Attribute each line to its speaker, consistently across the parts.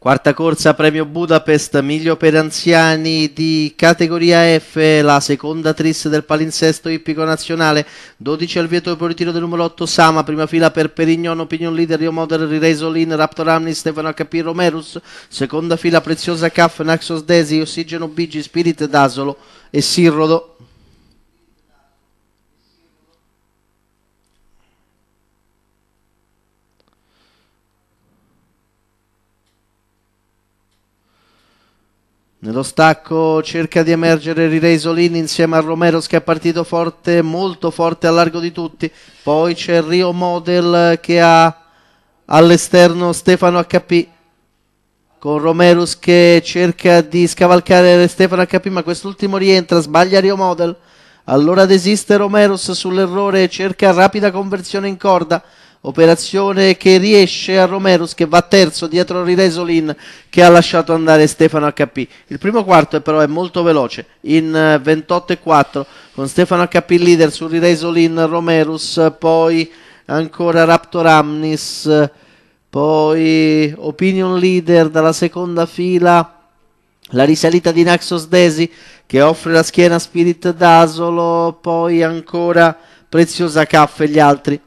Speaker 1: Quarta corsa premio Budapest, miglio per anziani di categoria F, la seconda tris del palinsesto ippico nazionale, 12 al vieto per ritiro del numero 8 Sama, prima fila per Perignon, Opinion Leader, Rio Moder, Rirei Solin, Raptor Amni, Stefano HP, Romerus, seconda fila Preziosa Caff, Naxos Desi, Ossigeno Bigi, Spirit Dasolo e Sirrodo. Nello stacco cerca di emergere Rirei Solin insieme a Romeros che è partito forte, molto forte a largo di tutti. Poi c'è Rio Model che ha all'esterno Stefano HP con Romerus che cerca di scavalcare Stefano HP ma quest'ultimo rientra, sbaglia Rio Model. Allora desiste Romerus sull'errore, cerca rapida conversione in corda operazione che riesce a Romerus che va terzo dietro Ridesolin che ha lasciato andare Stefano HP. Il primo quarto però è molto veloce, in 28 eh, e 4 con Stefano HP leader su Ridesolin Romerus, poi ancora Raptor Amnis, poi Opinion Leader dalla seconda fila. La risalita di Naxos Desi che offre la schiena Spirit Dasolo, poi ancora Preziosa Caff e gli altri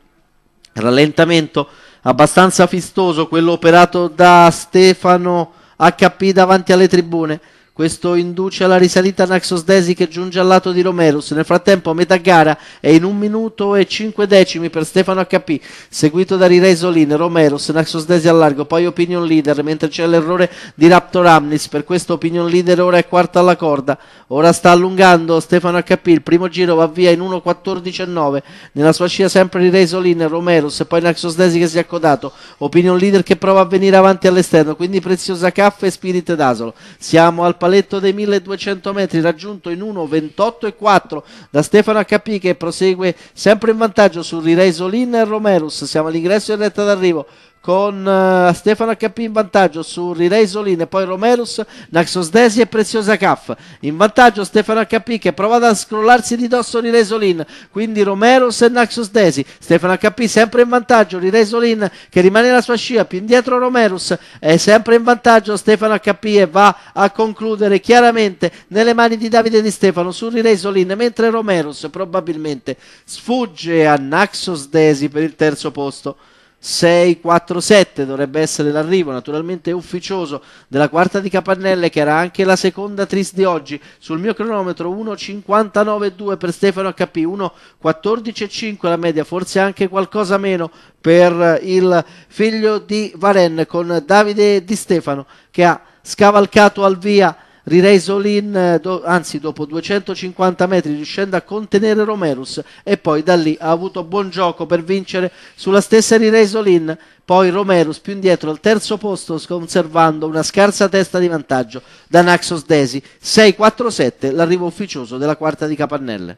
Speaker 1: rallentamento abbastanza fistoso quello operato da Stefano HP davanti alle tribune questo induce alla risalita Naxos Desi che giunge al lato di Romerus. Nel frattempo a metà gara è in un minuto e cinque decimi per Stefano HP, seguito da Rirei Solin, Romerus, Naxos Desi al largo, poi Opinion Leader, mentre c'è l'errore di Raptor Amnis. Per questo Opinion Leader ora è quarta alla corda. Ora sta allungando Stefano HP, il primo giro va via in 1.14.9. Nella sua scia sempre Rirei Solin, Romerus e poi Naxos Desi che si è accodato. Opinion Leader che prova a venire avanti all'esterno, quindi Preziosa Caffè e Spirit d'Asolo. Siamo al paletto dei 1200 metri raggiunto in 1.28.4 da Stefano HP che prosegue sempre in vantaggio su Rirei Solin e Romerus siamo all'ingresso in retta d'arrivo con uh, Stefano HP in vantaggio su Rilei Soline, poi Romerus, Naxos Desi e Preziosa Caff. In vantaggio Stefano HP che prova ad scrollarsi di dosso Rilei Solin, quindi Romerus e Naxos Desi. Stefano HP sempre in vantaggio, Rilei Solin che rimane nella sua scia, più indietro Romerus è sempre in vantaggio Stefano HP e va a concludere chiaramente nelle mani di Davide Di Stefano su Rilei Solin, mentre Romerus probabilmente sfugge a Naxos Desi per il terzo posto. 647 dovrebbe essere l'arrivo naturalmente ufficioso della quarta di Capannelle che era anche la seconda tris di oggi sul mio cronometro 1.59.2 per Stefano HP 1.14.5 la media forse anche qualcosa meno per il figlio di Varen con Davide Di Stefano che ha scavalcato al via Riresolin, eh, do, anzi dopo 250 metri riuscendo a contenere Romerus e poi da lì ha avuto buon gioco per vincere sulla stessa Riresolin, poi Romerus più indietro al terzo posto conservando una scarsa testa di vantaggio da Naxos Desi 6-4-7 l'arrivo ufficioso della quarta di Capannelle.